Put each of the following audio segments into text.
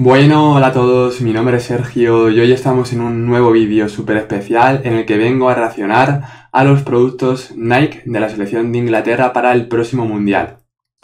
Bueno, hola a todos, mi nombre es Sergio y hoy estamos en un nuevo vídeo súper especial en el que vengo a reaccionar a los productos Nike de la selección de Inglaterra para el próximo Mundial.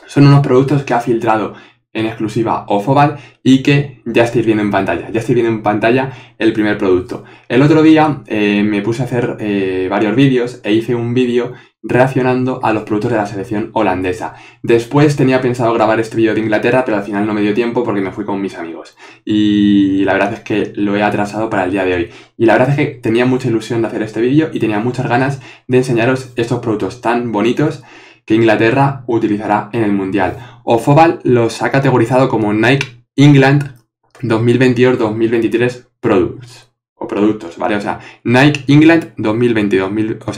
Son unos productos que ha filtrado en exclusiva FOBAL y que ya estáis viendo en pantalla, ya estáis viendo en pantalla el primer producto. El otro día eh, me puse a hacer eh, varios vídeos e hice un vídeo reaccionando a los productos de la selección holandesa. Después tenía pensado grabar este vídeo de Inglaterra, pero al final no me dio tiempo porque me fui con mis amigos. Y la verdad es que lo he atrasado para el día de hoy. Y la verdad es que tenía mucha ilusión de hacer este vídeo y tenía muchas ganas de enseñaros estos productos tan bonitos que Inglaterra utilizará en el Mundial. Ofobal los ha categorizado como Nike England 2022-2023 Products o productos, ¿vale? O sea, Nike England 2022,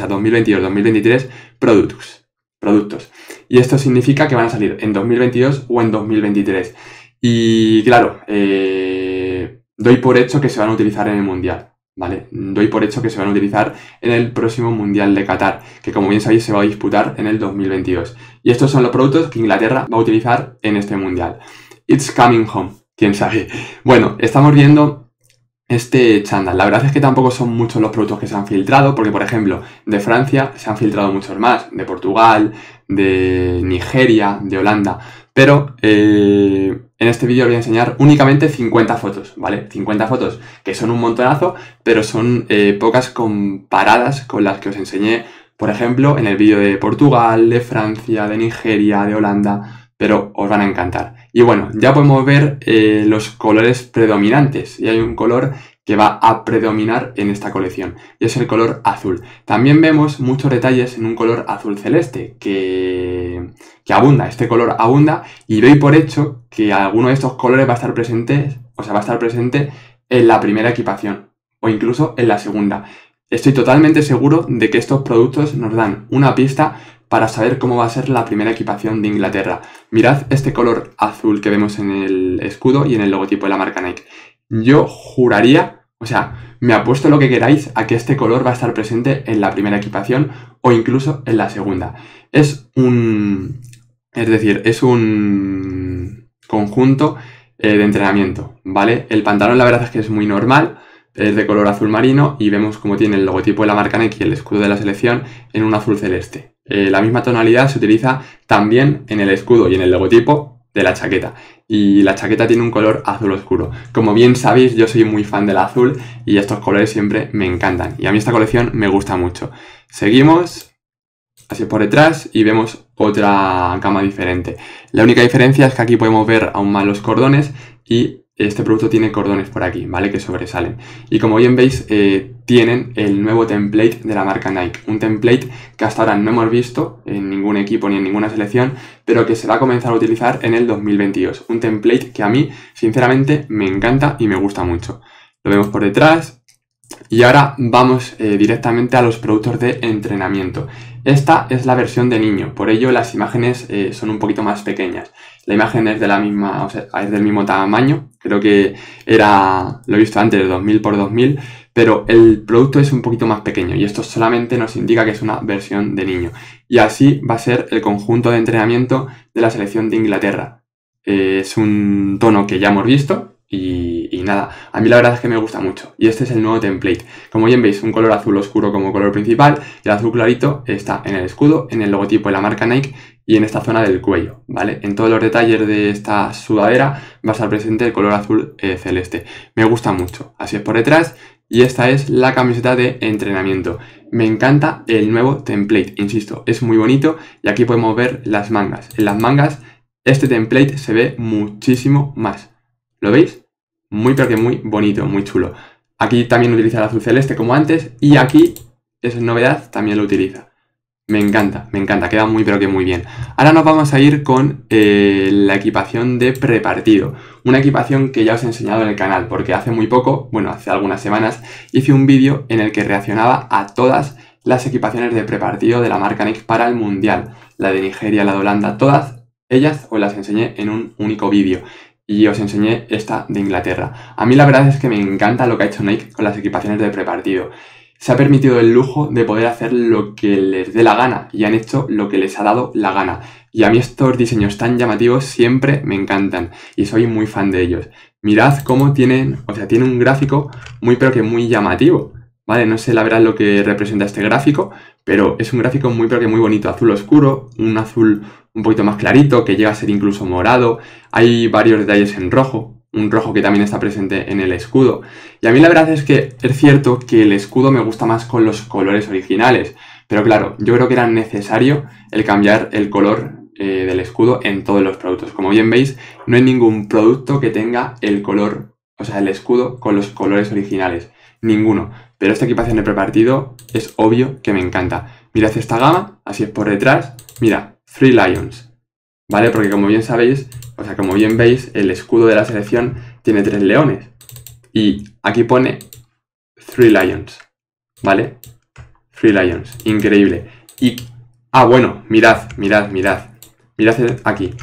2023 Products, productos. Y esto significa que van a salir en 2022 o en 2023. Y claro, eh, doy por hecho que se van a utilizar en el Mundial. ¿vale? Doy por hecho que se van a utilizar en el próximo Mundial de Qatar, que como bien sabéis se va a disputar en el 2022. Y estos son los productos que Inglaterra va a utilizar en este Mundial. It's coming home, quién sabe. Bueno, estamos viendo este chándal. La verdad es que tampoco son muchos los productos que se han filtrado, porque por ejemplo, de Francia se han filtrado muchos más, de Portugal, de Nigeria, de Holanda, pero eh, en este vídeo voy a enseñar únicamente 50 fotos, ¿vale? 50 fotos que son un montonazo, pero son eh, pocas comparadas con las que os enseñé, por ejemplo, en el vídeo de Portugal, de Francia, de Nigeria, de Holanda, pero os van a encantar. Y bueno, ya podemos ver eh, los colores predominantes y hay un color que va a predominar en esta colección y es el color azul. También vemos muchos detalles en un color azul celeste que que abunda, este color abunda, y doy por hecho que alguno de estos colores va a estar presente, o sea, va a estar presente en la primera equipación, o incluso en la segunda. Estoy totalmente seguro de que estos productos nos dan una pista para saber cómo va a ser la primera equipación de Inglaterra. Mirad este color azul que vemos en el escudo y en el logotipo de la marca Nike. Yo juraría o sea, me apuesto lo que queráis a que este color va a estar presente en la primera equipación o incluso en la segunda. Es un... Es decir, es un conjunto eh, de entrenamiento, ¿vale? El pantalón la verdad es que es muy normal, es de color azul marino y vemos cómo tiene el logotipo de la marca Nike y el escudo de la selección en un azul celeste. Eh, la misma tonalidad se utiliza también en el escudo y en el logotipo de la chaqueta. Y la chaqueta tiene un color azul oscuro. Como bien sabéis, yo soy muy fan del azul y estos colores siempre me encantan. Y a mí esta colección me gusta mucho. Seguimos así por detrás y vemos otra cama diferente. La única diferencia es que aquí podemos ver aún más los cordones y este producto tiene cordones por aquí, ¿vale? Que sobresalen. Y como bien veis, eh, tienen el nuevo template de la marca Nike. Un template que hasta ahora no hemos visto en ningún equipo ni en ninguna selección, pero que se va a comenzar a utilizar en el 2022. Un template que a mí, sinceramente, me encanta y me gusta mucho. Lo vemos por detrás. Y ahora vamos eh, directamente a los productos de entrenamiento. Esta es la versión de niño, por ello las imágenes eh, son un poquito más pequeñas la imagen es de la misma, o sea, es del mismo tamaño, creo que era, lo he visto antes, 2000 por 2000, pero el producto es un poquito más pequeño y esto solamente nos indica que es una versión de niño. Y así va a ser el conjunto de entrenamiento de la selección de Inglaterra. Eh, es un tono que ya hemos visto y, y, nada, a mí la verdad es que me gusta mucho. Y este es el nuevo template. Como bien veis, un color azul oscuro como color principal, el azul clarito está en el escudo, en el logotipo de la marca Nike y en esta zona del cuello, ¿vale? En todos los detalles de esta sudadera va a estar presente el color azul eh, celeste. Me gusta mucho, así es por detrás. Y esta es la camiseta de entrenamiento. Me encanta el nuevo template, insisto, es muy bonito y aquí podemos ver las mangas. En las mangas este template se ve muchísimo más. ¿Lo veis? Muy pero que muy bonito, muy chulo. Aquí también utiliza el azul celeste como antes y aquí, es novedad, también lo utiliza. Me encanta, me encanta, queda muy pero que muy bien. Ahora nos vamos a ir con eh, la equipación de prepartido, una equipación que ya os he enseñado en el canal, porque hace muy poco, bueno, hace algunas semanas, hice un vídeo en el que reaccionaba a todas las equipaciones de prepartido de la marca Nike para el Mundial, la de Nigeria, la de Holanda, todas ellas os las enseñé en un único vídeo y os enseñé esta de Inglaterra. A mí la verdad es que me encanta lo que ha hecho Nike con las equipaciones de prepartido se ha permitido el lujo de poder hacer lo que les dé la gana y han hecho lo que les ha dado la gana. Y a mí estos diseños tan llamativos siempre me encantan y soy muy fan de ellos. Mirad cómo tienen, o sea, tiene un gráfico muy pero que muy llamativo. Vale, no sé la verdad lo que representa este gráfico, pero es un gráfico muy pero que muy bonito, azul oscuro, un azul un poquito más clarito que llega a ser incluso morado, hay varios detalles en rojo, un rojo que también está presente en el escudo. Y a mí la verdad es que es cierto que el escudo me gusta más con los colores originales, pero claro, yo creo que era necesario el cambiar el color eh, del escudo en todos los productos. Como bien veis, no hay ningún producto que tenga el color, o sea, el escudo con los colores originales. Ninguno. Pero esta equipación de prepartido es obvio que me encanta. Mirad esta gama, así es por detrás. Mira, Free Lions, ¿vale? Porque como bien sabéis, o sea, como bien veis, el escudo de la selección tiene tres leones. Y aquí pone Three Lions, ¿vale? Three Lions, increíble. Y, ah, bueno, mirad, mirad, mirad. Mirad aquí.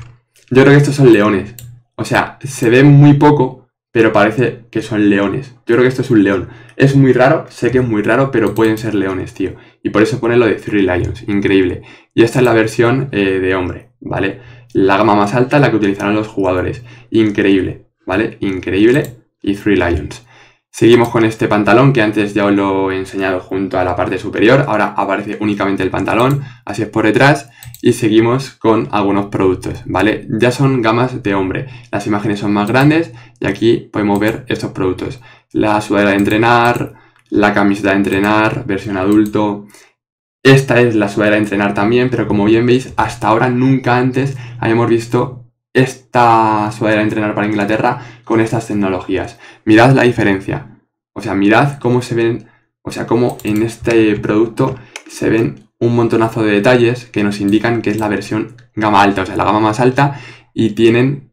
Yo creo que estos son leones. O sea, se ve muy poco, pero parece que son leones. Yo creo que esto es un león. Es muy raro, sé que es muy raro, pero pueden ser leones, tío. Y por eso pone lo de Three Lions, increíble. Y esta es la versión eh, de hombre. ¿vale? La gama más alta, la que utilizarán los jugadores. Increíble, ¿vale? Increíble y Three Lions. Seguimos con este pantalón que antes ya os lo he enseñado junto a la parte superior. Ahora aparece únicamente el pantalón, así es por detrás. Y seguimos con algunos productos, ¿vale? Ya son gamas de hombre. Las imágenes son más grandes y aquí podemos ver estos productos. La sudadera de entrenar, la camiseta de entrenar, versión adulto, esta es la sudadera de entrenar también, pero como bien veis, hasta ahora nunca antes habíamos visto esta sudadera de entrenar para Inglaterra con estas tecnologías. Mirad la diferencia. O sea, mirad cómo se ven, o sea, cómo en este producto se ven un montonazo de detalles que nos indican que es la versión gama alta, o sea, la gama más alta, y tienen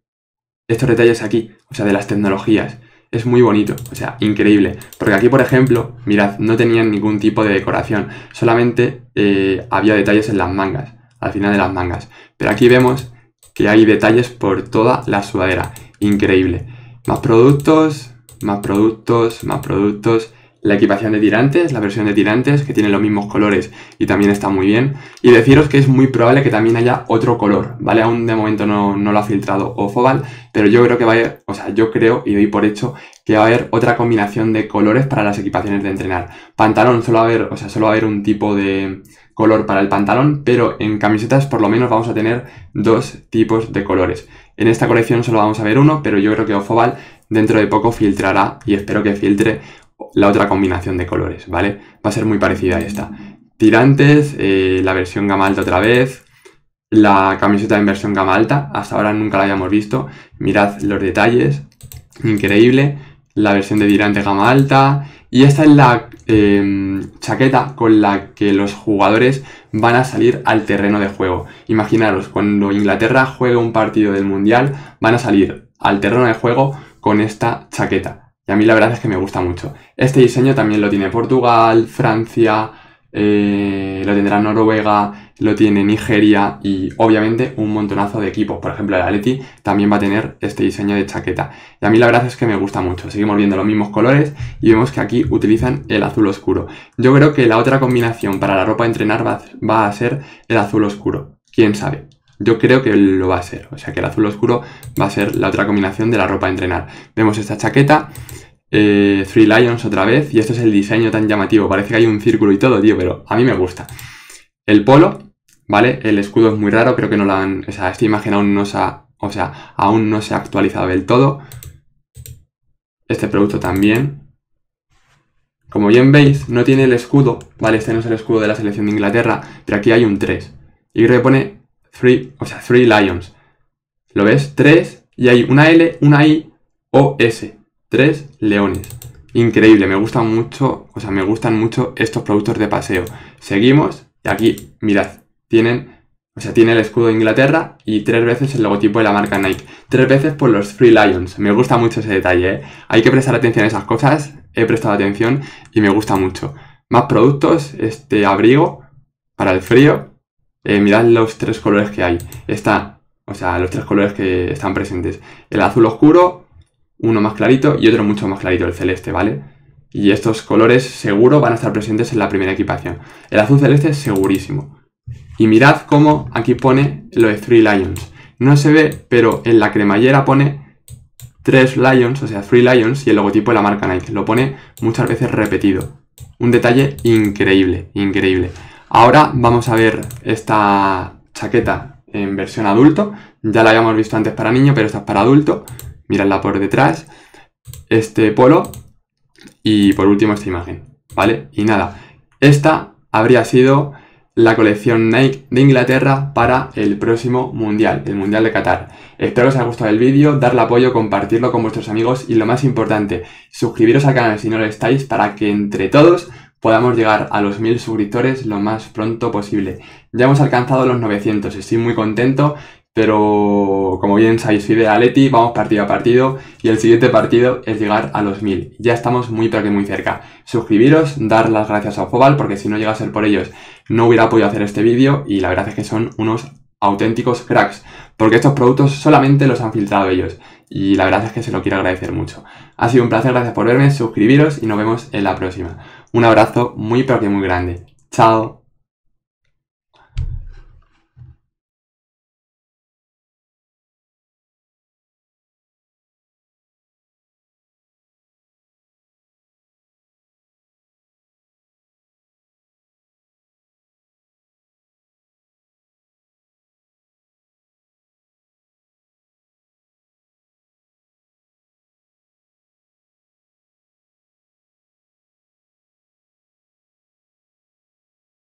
estos detalles aquí, o sea, de las tecnologías es muy bonito, o sea, increíble. Porque aquí, por ejemplo, mirad, no tenían ningún tipo de decoración, solamente eh, había detalles en las mangas, al final de las mangas. Pero aquí vemos que hay detalles por toda la sudadera, increíble. Más productos, más productos, más productos la equipación de tirantes, la versión de tirantes, que tiene los mismos colores y también está muy bien. Y deciros que es muy probable que también haya otro color, ¿vale? Aún de momento no, lo ha filtrado Ofobal, pero yo creo que va a haber, o sea, yo creo y doy por hecho que va a haber otra combinación de colores para las equipaciones de entrenar. Pantalón solo va a haber, o sea, solo va a haber un tipo de color para el pantalón, pero en camisetas por lo menos vamos a tener dos tipos de colores. En esta colección solo vamos a ver uno, pero yo creo que Ofobal dentro de poco filtrará y espero que filtre la otra combinación de colores, ¿vale? Va a ser muy parecida a esta. Tirantes, eh, la versión gama alta otra vez, la camiseta en versión gama alta, hasta ahora nunca la habíamos visto. Mirad los detalles, increíble. La versión de tirantes gama alta. Y esta es la em, chaqueta con la que los jugadores van a salir al terreno de juego. Imaginaros, cuando Inglaterra juega un partido del Mundial, van a salir al terreno de juego con esta chaqueta. Y a mí la verdad es que me gusta mucho. Este diseño también lo tiene Portugal, Francia, eh, lo tendrá Noruega, lo tiene Nigeria y obviamente un montonazo de equipos. Por ejemplo, el Atleti también va a tener este diseño de chaqueta. Y a mí la verdad es que me gusta mucho. Seguimos viendo los mismos colores y vemos que aquí utilizan el azul oscuro. Yo creo que la otra combinación para la ropa de entrenar va a ser el azul oscuro. ¿Quién sabe? Yo creo que lo va a ser, o sea que el azul oscuro va a ser la otra combinación de la ropa a entrenar. Vemos esta chaqueta, eh, Three Lions otra vez, y este es el diseño tan llamativo, parece que hay un círculo y todo, tío, pero a mí me gusta. El polo, ¿vale? El escudo es muy raro, creo que no la han... O sea, esta imagen aún no se ha... O sea, aún no se ha actualizado del todo. Este producto también. Como bien veis, no tiene el escudo, ¿vale? Este no es el escudo de la selección de Inglaterra, pero aquí hay un 3. Y creo que pone Three, o sea, Three Lions. ¿Lo ves? Tres y hay una L, una I, O, S. Tres leones. Increíble, me gustan mucho, o sea, me gustan mucho estos productos de paseo. Seguimos y aquí, mirad, tienen, o sea, tiene el escudo de Inglaterra y tres veces el logotipo de la marca Nike. Tres veces por los Three Lions. Me gusta mucho ese detalle, ¿eh? Hay que prestar atención a esas cosas. He prestado atención y me gusta mucho. Más productos, este abrigo para el frío, eh, mirad los tres colores que hay. Está, o sea, los tres colores que están presentes. El azul oscuro, uno más clarito y otro mucho más clarito, el celeste, ¿vale? Y estos colores seguro van a estar presentes en la primera equipación. El azul celeste es segurísimo. Y mirad cómo aquí pone lo de Three Lions. No se ve, pero en la cremallera pone tres Lions, o sea, Three Lions y el logotipo de la marca Nike. Lo pone muchas veces repetido. Un detalle increíble, increíble. Ahora vamos a ver esta chaqueta en versión adulto. Ya la habíamos visto antes para niño, pero esta es para adulto. Miradla por detrás. Este polo y por último esta imagen, ¿vale? Y nada, esta habría sido la colección Nike de Inglaterra para el próximo Mundial, el Mundial de Qatar. Espero que os haya gustado el vídeo, darle apoyo, compartirlo con vuestros amigos y lo más importante, suscribiros al canal si no lo estáis para que entre todos podamos llegar a los 1000 suscriptores lo más pronto posible. Ya hemos alcanzado los 900, estoy muy contento, pero como bien sabéis, soy de Aleti, vamos partido a partido y el siguiente partido es llegar a los 1000. Ya estamos muy pero que muy cerca. Suscribiros, dar las gracias a Fobal porque si no llega a ser por ellos no hubiera podido hacer este vídeo y la verdad es que son unos auténticos cracks, porque estos productos solamente los han filtrado ellos y la verdad es que se lo quiero agradecer mucho. Ha sido un placer, gracias por verme, suscribiros y nos vemos en la próxima. Un abrazo muy pero que muy grande. Chao.